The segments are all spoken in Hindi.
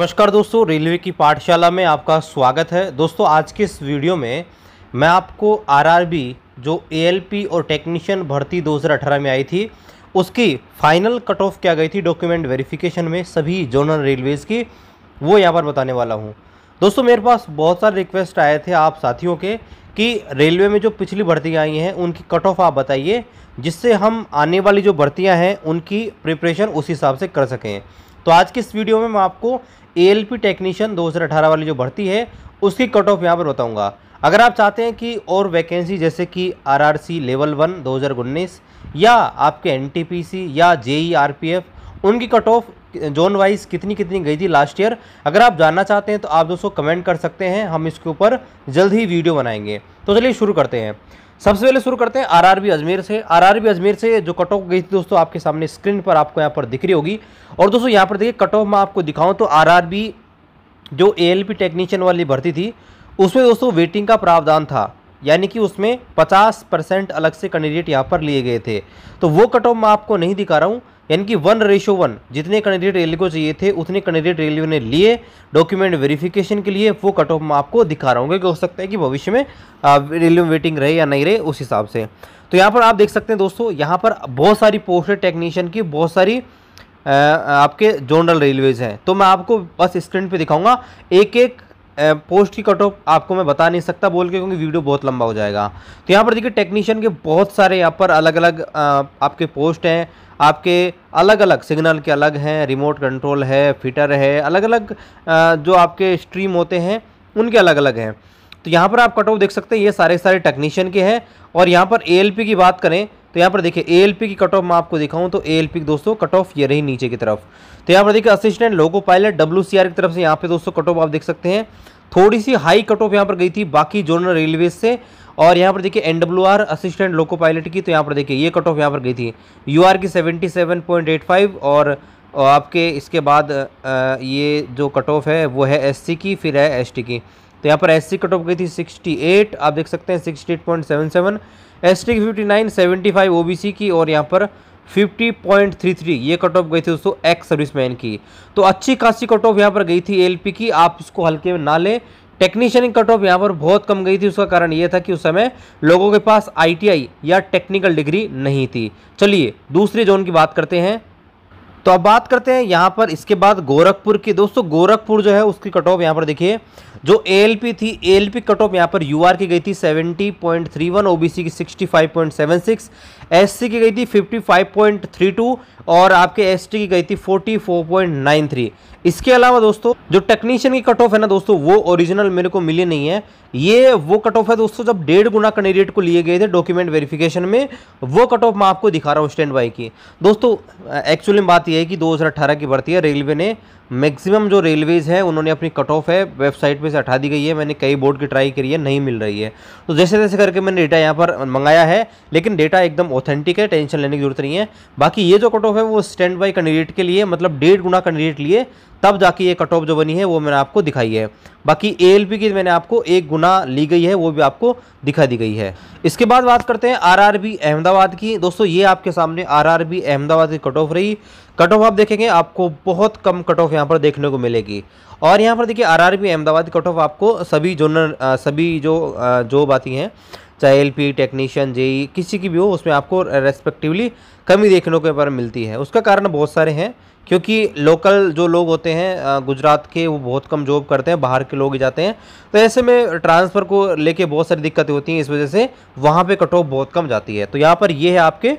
नमस्कार दोस्तों रेलवे की पाठशाला में आपका स्वागत है दोस्तों आज के इस वीडियो में मैं आपको आरआरबी जो एएलपी और टेक्नीशियन भर्ती 2018 में आई थी उसकी फाइनल कट ऑफ क्या गई थी डॉक्यूमेंट वेरिफिकेशन में सभी जोनल रेलवेज़ की वो यहाँ पर बताने वाला हूँ दोस्तों मेरे पास बहुत सारे रिक्वेस्ट आए थे आप साथियों के कि रेलवे में जो पिछली भर्तियाँ आई हैं उनकी कट ऑफ आप बताइए जिससे हम आने वाली जो भर्तियाँ हैं उनकी प्रिपरेशन उस हिसाब से कर सकें तो आज की इस वीडियो में मैं आपको ए टेक्नीशियन अठारह वाली जो भर्ती है उसकी कट ऑफ यहाँ पर बताऊँगा अगर आप चाहते हैं कि और वैकेंसी जैसे कि सी लेवल वन दो या आपके सी या पी एफ e उनकी कट ऑफ जोन वाइज कितनी कितनी गई थी लास्ट ईयर अगर आप जानना चाहते हैं तो आप दोस्तों कमेंट कर सकते हैं हम इसके ऊपर जल्द ही वीडियो बनाएंगे तो चलिए शुरू करते हैं सबसे पहले शुरू करते हैं आरआरबी अजमेर से आरआरबी अजमेर से जो कट ऑफ गई थी दोस्तों आपके सामने स्क्रीन पर आपको यहाँ पर दिख रही होगी और दोस्तों यहाँ पर देखिए कट ऑफ मैं आपको दिखाऊँ तो आर जो ए टेक्नीशियन वाली भर्ती थी उसमें दोस्तों वेटिंग का प्रावधान था यानी कि उसमें 50 परसेंट अलग से कैंडिडेट यहाँ पर लिए गए थे तो वो कट ऑफ मैं आपको नहीं दिखा रहा हूँ यानी कि वन रेशो वन जितने कैंडिडेट रेलवे को चाहिए थे उतने कैंडिडेट रेलवे ने लिए डॉक्यूमेंट वेरिफिकेशन के लिए वो कट ऑफ मैं आपको दिखा रहा हूँ क्योंकि हो सकता है कि भविष्य में रेलवे वेटिंग रहे या नहीं रहे उस हिसाब से तो यहाँ पर आप देख सकते हैं दोस्तों यहाँ पर बहुत सारी पोस्ट है टेक्नीशियन की बहुत सारी आपके जोनरल रेलवेज हैं तो मैं आपको बस स्क्रीन पर दिखाऊंगा एक एक पोस्ट की कट ऑफ आपको मैं बता नहीं सकता बोल के क्योंकि वीडियो बहुत लंबा हो जाएगा तो यहाँ पर देखिए टेक्नीशियन के बहुत सारे यहाँ पर अलग अलग आपके पोस्ट हैं आपके अलग अलग सिग्नल के अलग हैं रिमोट कंट्रोल है फिटर है अलग अलग जो आपके स्ट्रीम होते हैं उनके अलग अलग हैं तो यहाँ पर आप कट ऑफ देख सकते हैं ये सारे सारे टेक्नीशियन के हैं और यहाँ पर ए की बात करें तो यहाँ पर देखिए ए की कट ऑफ मैं आपको दिखाऊँ तो ए दोस्तों कट ऑफ ये रही नीचे की तरफ तो यहाँ पर देखिए असिस्टेंट लोको पायलट डब्ल्यू की तरफ से यहाँ पर दोस्तों कट ऑफ आप देख सकते हैं थोड़ी सी हाई कट ऑफ यहाँ पर गई थी बाकी जोनल रेलवे से और यहाँ पर देखिए N W R assistant loco pilot की तो यहाँ पर देखिए ये कट ऑफ यहाँ पर गई थी यू आर की seventy seven point eight five और आपके इसके बाद ये जो कट ऑफ है वो है एस सी की फिर है एस टी की तो यहाँ पर एस सी कट ऑफ गई थी सिक्सटी एट आप देख सकते हैं sixty eight point seven seven S T की fifty nine seventy five O B C की और यहाँ पर फिफ्टी पॉइंट थ्री थ्री ये कट ऑफ गई थी दोस्तों एक्स सर्विसमैन की तो अच्छी खासी कट ऑफ यहाँ पर गई थी एल पी की आप इसको हल्के में ना लें टेक्नीशियन कट ऑफ यहाँ पर बहुत कम गई थी उसका कारण यह था कि उस समय लोगों के पास आईटीआई या टेक्निकल डिग्री नहीं थी चलिए दूसरे जोन की बात करते हैं तो अब बात करते हैं यहाँ पर इसके बाद गोरखपुर की दोस्तों गोरखपुर जो है उसकी कट ऑफ यहाँ पर देखिए जो ए थी एल पी कट ऑफ यहाँ पर यू की गई थी 70.31 ओबीसी की 65.76 एससी की गई थी 55.32 और आपके एसटी की गई थी 44.93 इसके अलावा दोस्तों जो टेक्नीशियन की कट ऑफ है ना दोस्तों वो ओरिजिनल मेरे को मिली नहीं है ये वो कट ऑफ है दोस्तों जब डेढ़ गुना कैंडिडेट को लिए गए थे डॉक्यूमेंट वेरिफिकेशन में वो कट ऑफ मैं आपको दिखा रहा हूँ स्टैंड बाई की दोस्तों एक्चुअली बात यह है कि दो की भर्ती है रेलवे ने मैक्सिमम जो रेलवेज़ है उन्होंने अपनी कट ऑफ है वेबसाइट पे से हटा दी गई है मैंने कई बोर्ड की ट्राई करी है नहीं मिल रही है तो जैसे जैसे करके मैंने डेटा यहाँ पर मंगाया है लेकिन डेटा एकदम ऑथेंटिक है टेंशन लेने की जरूरत नहीं है बाकी ये जो कट ऑफ है वो स्टैंड बाई कैंडिडेट के लिए मतलब डेढ़ गुना कैंडिडेट लिए तब जाके ये कट ऑफ जो बनी है वो मैंने आपको दिखाई है बाकी ए की मैंने आपको एक गुना ली गई है वो भी आपको दिखा दी गई है इसके बाद बात करते हैं बी अहमदाबाद की दोस्तों ये आपके सामने बी अहमदाबाद की कट ऑफ रही कट ऑफ आप देखेंगे आपको बहुत कम कट ऑफ यहाँ पर देखने को मिलेगी और यहाँ पर देखिए आरआरबी अहमदाबाद कट ऑफ आपको सभी जोनर सभी जो जॉब आती हैं चाहे एल पी टेक्नीशियन जेई किसी की भी हो उसमें आपको रेस्पेक्टिवली कमी देखने को पर मिलती है उसका कारण बहुत सारे हैं क्योंकि लोकल जो लोग होते हैं गुजरात के वो बहुत कम जॉब करते हैं बाहर के लोग जाते हैं तो ऐसे में ट्रांसफ़र को लेके बहुत सारी दिक्कतें होती हैं इस वजह से वहाँ पे कट ऑफ बहुत कम जाती है तो यहाँ पर ये है आपके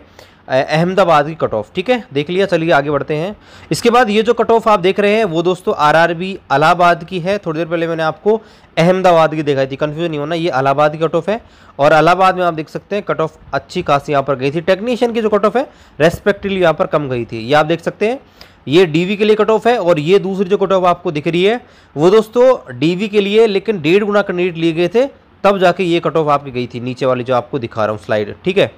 अहमदाबाद की कट ऑफ ठीक है देख लिया चलिए आगे बढ़ते हैं इसके बाद ये जो कट ऑफ आप देख रहे हैं वो दोस्तों आरआरबी इलाहाबाद की है थोड़ी देर पहले मैंने आपको अहमदाबाद की दिखाई थी कन्फ्यूजन नहीं होना ये इलाहाबाद की कट ऑफ है और अलाहाबाद में आप देख सकते हैं कट ऑफ अच्छी खासी यहाँ पर गई थी टेक्नीशियन की जो कट ऑफ है रेस्पेक्टिवली यहाँ पर कम गई थी ये आप देख सकते हैं ये डी के लिए कट ऑफ है और ये दूसरी जो कट ऑफ आपको दिख रही है वो दोस्तों डी के लिए लेकिन डेढ़ गुना कैंडिडेट लिए गए थे तब जाके ये कट ऑफ आपकी गई थी नीचे वाली जो आपको दिखा रहा हूँ स्लाइड ठीक है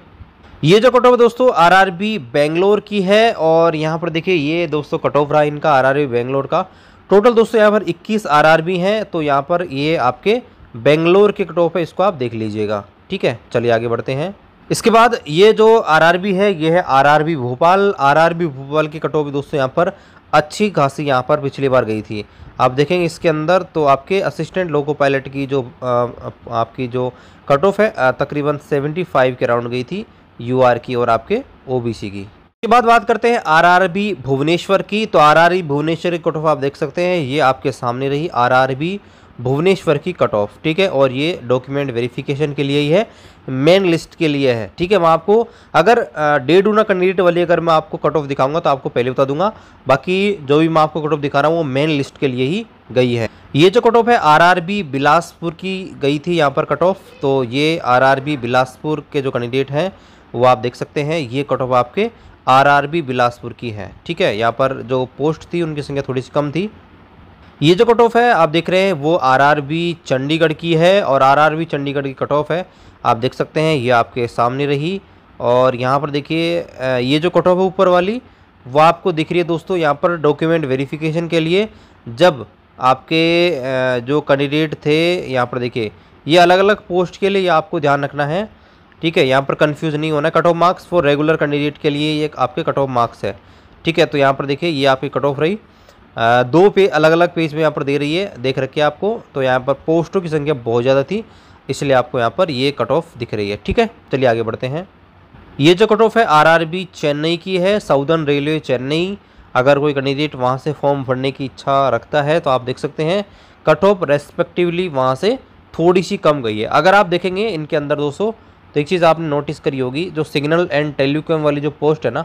ये जो कट ऑफ दोस्तों आरआरबी बेंगलोर की है और यहाँ पर देखिए ये दोस्तों कट ऑफ रहा इनका आरआरबी बेंगलोर का टोटल दोस्तों यहाँ पर 21 आरआरबी हैं तो यहाँ पर ये आपके बेंगलोर के कट ऑफ है इसको आप देख लीजिएगा ठीक है चलिए आगे बढ़ते हैं इसके बाद ये जो आरआरबी है ये है आरआरबी भोपाल आरआरबी भोपाल की कट ऑफ दोस्तों यहाँ पर अच्छी खासी यहाँ पर पिछली बार गई थी आप देखेंगे इसके अंदर तो आपके असिस्टेंट लोको पायलट की जो आपकी जो कट ऑफ है तकरीबन सेवेंटी के राउंड गई थी यूआर की और आपके ओ की इसके बाद बात करते हैं आरआरबी भुवनेश्वर की तो आरआरबी भुवनेश्वर की कट ऑफ आप देख सकते हैं ये आपके सामने रही आरआरबी भुवनेश्वर की कट ऑफ ठीक है और ये डॉक्यूमेंट वेरिफिकेशन के लिए ही है मेन लिस्ट के लिए है ठीक है मैं आपको अगर डे डू ना कैंडिडेट वाली अगर मैं आपको कट ऑफ दिखाऊंगा तो आपको पहले बता दूंगा बाकी जो भी मैं आपको कट ऑफ दिखा रहा हूँ वो मेन लिस्ट के लिए ही गई है ये जो कट ऑफ है बी बिलासपुर की गई थी यहाँ पर कट ऑफ तो ये बी बिलासपुर के जो कैंडिडेट हैं वो आप देख सकते हैं ये कट ऑफ आपके आरआरबी बिलासपुर की है ठीक है यहाँ पर जो पोस्ट थी उनकी संख्या थोड़ी सी कम थी ये जो कट ऑफ है आप देख रहे हैं वो आरआरबी चंडीगढ़ की है और आरआरबी चंडीगढ़ की कट ऑफ है आप देख सकते हैं ये आपके सामने रही और यहाँ पर देखिए ये जो कट ऑफ है ऊपर वाली वो आपको दिख रही है दोस्तों यहाँ पर डॉक्यूमेंट वेरिफिकेशन के लिए जब आपके जो कैंडिडेट थे यहाँ पर देखिए ये अलग अलग पोस्ट के लिए आपको ध्यान रखना है ठीक है यहाँ पर कन्फ्यूज नहीं होना cut off marks for regular candidate के लिए ये आपके कट ऑफ मार्क्स है ठीक है तो यहाँ पर देखिए ये आपकी कट ऑफ रही आ, दो पे अलग अलग पेज में यहाँ पर दे रही है देख रखिए आपको तो यहाँ पर पोस्टों की संख्या बहुत ज़्यादा थी इसलिए आपको यहाँ पर ये कट ऑफ दिख रही है ठीक है चलिए आगे बढ़ते हैं ये जो कट ऑफ है आरआरबी चेन्नई की है साउदर्न रेलवे चेन्नई अगर कोई कैंडिडेट वहाँ से फॉर्म भरने की इच्छा रखता है तो आप देख सकते हैं कट ऑफ रेस्पेक्टिवली वहाँ से थोड़ी सी कम गई है अगर आप देखेंगे इनके अंदर दोस्तों एक चीज़ आपने नोटिस करी होगी जो सिग्नल एंड टेलीकॉम वाली जो पोस्ट है ना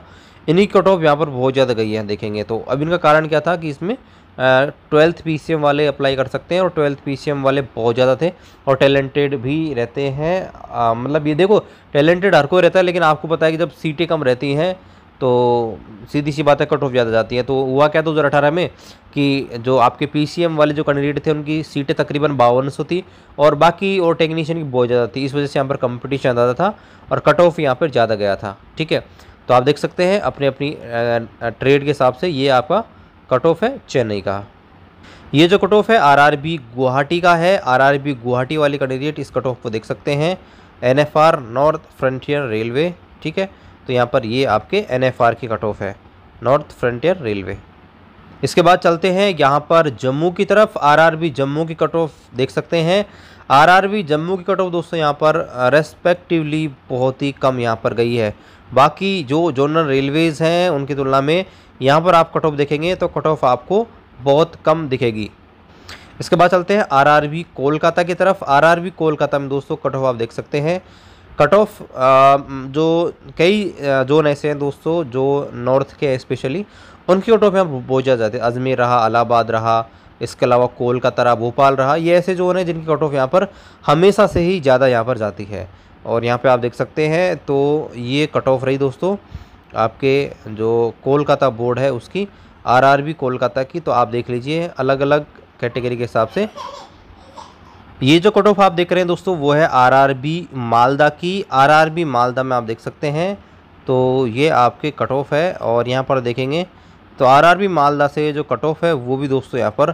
इन्हीं कट ऑफ यहाँ पर बहुत ज़्यादा गई है देखेंगे तो अब इनका कारण क्या था कि इसमें ट्वेल्थ पी वाले अप्लाई कर सकते हैं और ट्वेल्थ पी वाले बहुत ज़्यादा थे और टैलेंटेड भी रहते हैं मतलब ये देखो टैलेंटेड हर कोई रहता है लेकिन आपको पता है कि जब सीटें कम रहती हैं तो सीधी सी बातें कट ऑफ ज़्यादा जाती हैं तो हुआ क्या दो हज़ार अठारह में कि जो आपके पीसीएम वाले जो कैंडिडेट थे उनकी सीटें तकरीबन बावन सौ थी और बाकी और टेक्नीशियन की बहुत ज़्यादा थी इस वजह से यहाँ पर कंपटीशन ज़्यादा था और कट ऑफ यहाँ पर ज़्यादा गया था ठीक है तो आप देख सकते हैं अपने अपनी ट्रेड के हिसाब से ये आपका कट ऑफ है चेन्नई का ये जो कट ऑफ है आर गुवाहाटी का है आर गुवाहाटी वाले कैंडिडेट इस कट ऑफ को देख सकते हैं एन नॉर्थ फ्रंटियर रेलवे ठीक है तो यहाँ पर ये आपके एन एफ आर की कट ऑफ है नॉर्थ फ्रंटियर रेलवे इसके बाद चलते हैं यहाँ पर जम्मू की तरफ आरआरबी जम्मू की कट ऑफ देख सकते हैं आरआरबी जम्मू की कट ऑफ दोस्तों यहाँ पर रेस्पेक्टिवली बहुत ही कम यहाँ पर गई है बाकी जो जोनल रेलवेज़ हैं उनकी तुलना में यहाँ पर आप कट ऑफ देखेंगे तो कट ऑफ आपको बहुत कम दिखेगी इसके बाद चलते हैं वी कोलकाता की तरफ वी कोलकाता में दोस्तों कट ऑफ आप देख सकते हैं कट ऑफ जो कई जोन ऐसे हैं दोस्तों जो नॉर्थ के स्पेशली उनके कट ऑफ यहाँ बोझा जाते हैं अजमेर रहा अलाहाबाद रहा इसके अलावा कोलकाता रहा भोपाल रहा ये ऐसे जोन है जिनकी कट ऑफ यहाँ पर हमेशा से ही ज़्यादा यहाँ पर जाती है और यहाँ पे आप देख सकते हैं तो ये कट ऑफ रही दोस्तों आपके जो कोलकाता बोर्ड है उसकी आरआरबी कोलकाता की तो आप देख लीजिए अलग अलग कैटेगरी के हिसाब से ये जो कट ऑफ आप देख रहे हैं दोस्तों वो है आरआरबी मालदा की आरआरबी मालदा में आप देख सकते हैं तो ये आपके कट ऑफ है और यहाँ पर देखेंगे तो आरआरबी मालदा से जो कट ऑफ है वो भी दोस्तों यहाँ पर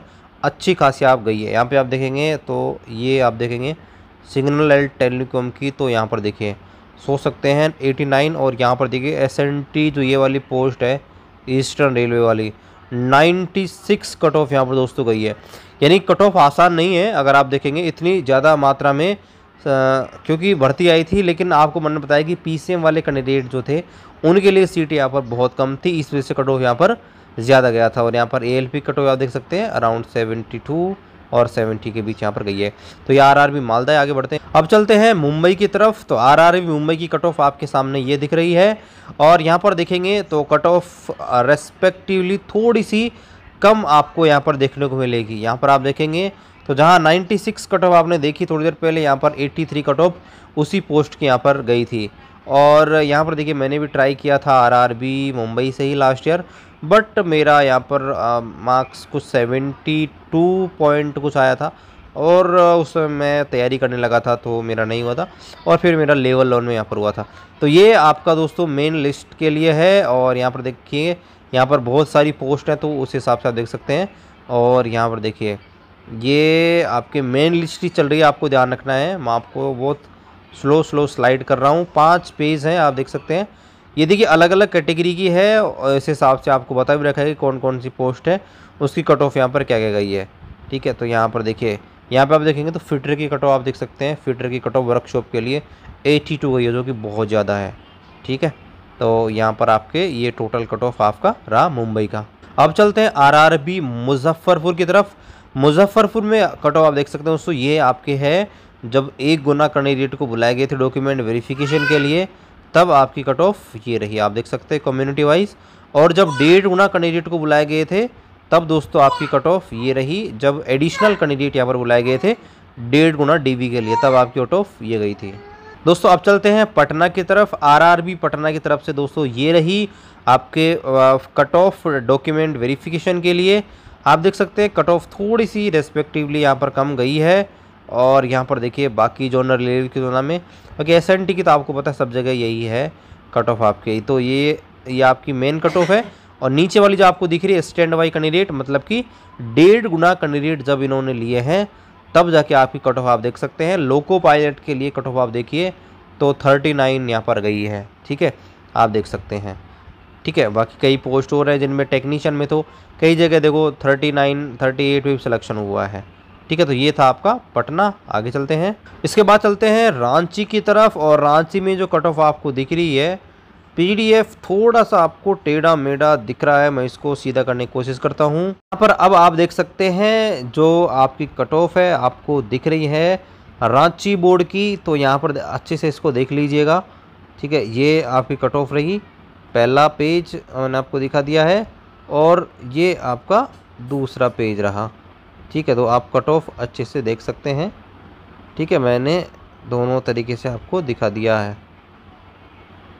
अच्छी खासी आप गई है यहाँ पे आप देखेंगे तो ये आप देखेंगे सिग्नल एल टेलीकॉम की तो यहाँ पर देखिए सो सकते हैं नाइन और यहाँ पर देखिए टी जो ये वाली पोस्ट है ईस्टर्न रेलवे वाली सिक्स कट ऑफ यहाँ पर दोस्तों गई है यानी कट ऑफ आसान नहीं है अगर आप देखेंगे इतनी ज़्यादा मात्रा में क्योंकि भर्ती आई थी लेकिन आपको मैंने बताया कि पी वाले कैंडिडेट जो थे उनके लिए सीट यहाँ पर बहुत कम थी इस वजह से कट ऑफ यहाँ पर ज़्यादा गया था और यहाँ पर ए एल कट ऑफ आप देख सकते हैं अराउंड सेवेंटी टू और सेवेंटी के बीच यहाँ पर गई है तो ये आर भी मालदा आगे बढ़ते हैं अब चलते हैं मुंबई की तरफ तो आर आर मुंबई की कट ऑफ आपके सामने ये दिख रही है और यहाँ पर देखेंगे तो कट ऑफ रेस्पेक्टिवली थोड़ी सी कम आपको यहाँ पर देखने को मिलेगी यहाँ पर आप देखेंगे तो जहाँ 96 कट ऑफ आपने देखी थोड़ी देर पहले यहाँ पर 83 कट ऑफ उसी पोस्ट की यहाँ पर गई थी और यहाँ पर देखिए मैंने भी ट्राई किया था आरआरबी मुंबई से ही लास्ट ईयर बट मेरा यहाँ पर मार्क्स कुछ 72 पॉइंट कुछ आया था और उस समय मैं तैयारी करने लगा था तो मेरा नहीं हुआ था और फिर मेरा लेवल लोन में यहाँ पर हुआ था तो ये आपका दोस्तों मेन लिस्ट के लिए है और यहाँ पर देखिए यहाँ पर बहुत सारी पोस्ट हैं तो उस हिसाब से आप देख सकते हैं और यहाँ पर देखिए ये आपके मेन लिस्ट ही चल रही है आपको ध्यान रखना है मैं आपको बहुत स्लो स्लो स्लाइड कर रहा हूँ पाँच पेज हैं आप देख सकते हैं ये देखिए अलग अलग कैटेगरी की है और इस हिसाब से आपको बता भी रखा है कि कौन कौन सी पोस्ट है उसकी कट ऑफ यहाँ पर क्या क्या गई है ठीक है तो यहाँ पर देखिए यहाँ पर आप देखेंगे तो फिटर की कट ऑफ आप देख सकते हैं फिटर की कट ऑफ वर्कशॉप के लिए एटी टू गई है जो कि बहुत ज़्यादा है ठीक है तो यहाँ पर आपके ये टोटल कट ऑफ आपका रहा मुंबई का अब चलते हैं आरआरबी मुजफ्फरपुर की तरफ मुजफ्फरपुर में कट ऑफ आप देख सकते हैं दोस्तों ये आपके है जब एक गुना कैंडिडेट को बुलाए गए थे डॉक्यूमेंट वेरिफिकेशन के लिए तब आपकी कट ऑफ ये रही आप देख सकते हैं कम्युनिटी वाइज और जब डेढ़ गुना कैंडिडेट को बुलाए गए थे तब दोस्तों आपकी कट ऑफ ये रही जब एडिशनल कैंडिडेट यहाँ पर बुलाए गए थे डेढ़ गुना डीबी के लिए तब आपकी कट ऑफ ये गई थी दोस्तों अब चलते हैं पटना की तरफ आरआरबी पटना की तरफ से दोस्तों ये रही आपके कट ऑफ डॉक्यूमेंट वेरिफिकेशन के लिए आप देख सकते हैं कट ऑफ थोड़ी सी रेस्पेक्टिवली यहाँ पर कम गई है और यहाँ पर देखिए बाकी जोनर लेवल की तुलना में बाकी एस एन टी की तो आपको पता है सब जगह यही है कट ऑफ आपके तो ये ये आपकी मेन कट ऑफ है और नीचे वाली जो आपको दिख रही है स्टैंड बाई कैंडिडेट मतलब कि डेढ़ गुना कैंडिडेट जब इन्होंने लिए हैं तब जाके आपकी कट ऑफ आप देख सकते हैं लोको पायलट के लिए कट ऑफ आप देखिए तो थर्टी नाइन यहाँ पर गई है ठीक है आप देख सकते हैं ठीक है बाकी कई पोस्ट और हैं जिनमें टेक्नीशियन में तो कई जगह देखो थर्टी नाइन थर्टी एट भी सिलेक्शन हुआ है ठीक है तो ये था आपका पटना आगे चलते हैं इसके बाद चलते हैं रांची की तरफ और रांची में जो कट ऑफ आपको दिख रही है पीडीएफ थोड़ा सा आपको टेढ़ा मेढ़ा दिख रहा है मैं इसको सीधा करने की कोशिश करता हूँ यहाँ पर अब आप देख सकते हैं जो आपकी कट ऑफ है आपको दिख रही है रांची बोर्ड की तो यहाँ पर अच्छे से इसको देख लीजिएगा ठीक है ये आपकी कट ऑफ रही पहला पेज मैंने आपको दिखा दिया है और ये आपका दूसरा पेज रहा ठीक है तो आप कट ऑफ अच्छे से देख सकते हैं ठीक है मैंने दोनों तरीके से आपको दिखा दिया है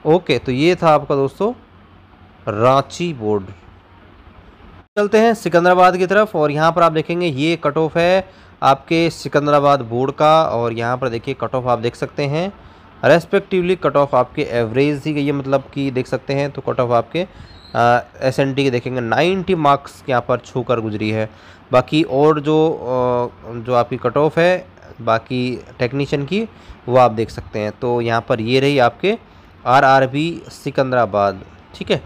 ओके तो ये था आपका दोस्तों रांची बोर्ड चलते हैं सिकंदराबाद की तरफ और यहाँ पर आप देखेंगे ये कट ऑफ है आपके सिकंदराबाद बोर्ड का और यहाँ पर देखिए कट ऑफ आप देख सकते हैं रेस्पेक्टिवली कट ऑफ आपके एवरेज ही ये मतलब कि देख सकते हैं तो कट ऑफ आपके एस एन टी के देखेंगे नाइन्टी मार्क्स यहाँ पर छू कर गुजरी है बाकी और जो आ, जो आपकी कट ऑफ है बाकी टेक्नीशियन की वो आप देख सकते हैं तो यहाँ पर ये रही आपके आर आर बी सिकंदराबाद ठीक है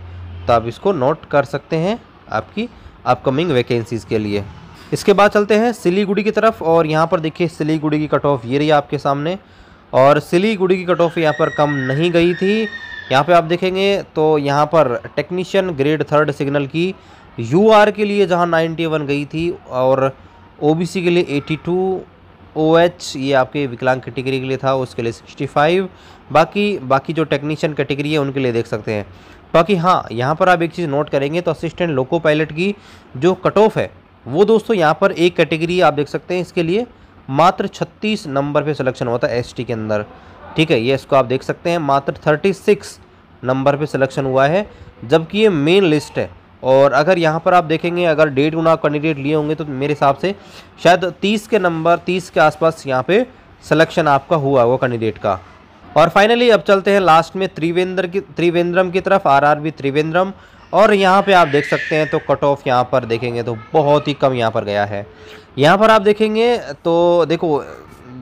तो आप इसको नोट कर सकते हैं आपकी अपकमिंग वैकेंसीज़ के लिए इसके बाद चलते हैं सिलीगुड़ी की तरफ और यहाँ पर देखिए सिलीगुड़ी की कट ऑफ ये रही आपके सामने और सिलीगुड़ी की कट ऑफ यहाँ पर कम नहीं गई थी यहाँ पे आप देखेंगे तो यहाँ पर टेक्नीशियन ग्रेड थर्ड सिग्नल की यूआर के लिए जहाँ 91 गई थी और ओबीसी के लिए 82 ओ एच ये आपके विकलांग कैटेगरी के लिए था उसके लिए सिक्सटी फाइव बाकी बाकी जो टेक्नीशियन कैटेगरी है उनके लिए देख सकते हैं बाकी हाँ यहाँ पर आप एक चीज़ नोट करेंगे तो असिस्टेंट लोको पायलट की जो कट ऑफ है वो दोस्तों यहाँ पर एक कैटेगरी आप देख सकते हैं इसके लिए मात्र छत्तीस नंबर पर सिलेक्शन हुआ था एस के अंदर ठीक है ये इसको आप देख सकते हैं मात्र थर्टी सिक्स नंबर पर सिलेक्शन हुआ है जबकि ये मेन लिस्ट है और अगर यहाँ पर आप देखेंगे अगर डेढ़ गुना कैंडिडेट लिए होंगे तो मेरे हिसाब से शायद तीस के नंबर तीस के आसपास यहाँ पर सलेक्शन आपका हुआ होगा कैंडिडेट का और फाइनली अब चलते हैं लास्ट में त्रिवेंद्र की त्रिवेंद्रम की तरफ आरआरबी त्रिवेंद्रम और यहाँ पे आप देख सकते हैं तो कट ऑफ यहाँ पर देखेंगे तो बहुत ही कम यहाँ पर गया है यहाँ पर आप देखेंगे तो देखो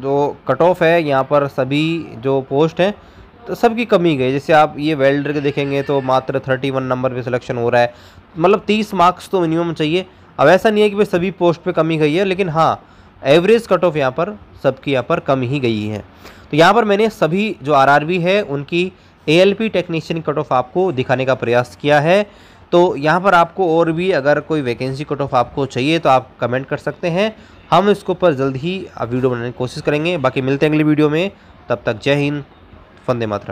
जो कट ऑफ है यहाँ पर सभी जो पोस्ट हैं तो सबकी कमी गई जैसे आप ये वेल्डर के देखेंगे तो मात्र थर्टी वन नंबर पे सिलेक्शन हो रहा है मतलब तीस मार्क्स तो मिनिमम चाहिए अब ऐसा नहीं है कि भाई सभी पोस्ट पे कमी गई है लेकिन हाँ एवरेज कट ऑफ यहाँ पर सबकी यहाँ पर कम ही गई है तो यहाँ पर मैंने सभी जो आर है उनकी A L technician cut off आपको दिखाने का प्रयास किया है तो यहाँ पर आपको और भी अगर कोई वैकेंसी कट ऑफ आपको चाहिए तो आप कमेंट कर सकते हैं हम इसके ऊपर जल्द ही वीडियो बनाने की कोशिश करेंगे बाकी मिलते हैं अगली वीडियो में तब तक जय हिंद वंदे मातरम